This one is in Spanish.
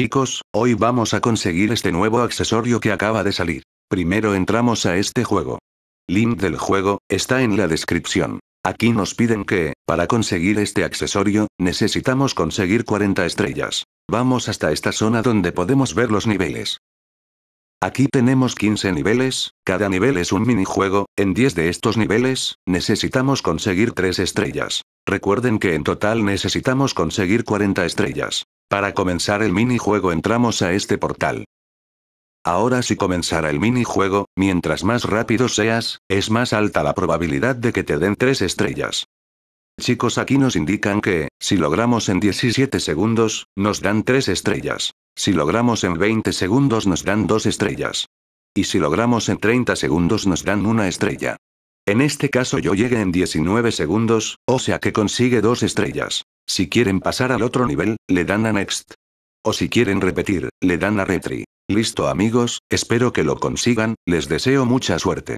Chicos, hoy vamos a conseguir este nuevo accesorio que acaba de salir. Primero entramos a este juego. Link del juego, está en la descripción. Aquí nos piden que, para conseguir este accesorio, necesitamos conseguir 40 estrellas. Vamos hasta esta zona donde podemos ver los niveles. Aquí tenemos 15 niveles, cada nivel es un minijuego, en 10 de estos niveles, necesitamos conseguir 3 estrellas. Recuerden que en total necesitamos conseguir 40 estrellas. Para comenzar el minijuego entramos a este portal. Ahora si comenzara el minijuego, mientras más rápido seas, es más alta la probabilidad de que te den tres estrellas. Chicos aquí nos indican que, si logramos en 17 segundos, nos dan tres estrellas. Si logramos en 20 segundos nos dan dos estrellas. Y si logramos en 30 segundos nos dan una estrella. En este caso yo llegué en 19 segundos, o sea que consigue dos estrellas. Si quieren pasar al otro nivel, le dan a Next. O si quieren repetir, le dan a Retry. Listo amigos, espero que lo consigan, les deseo mucha suerte.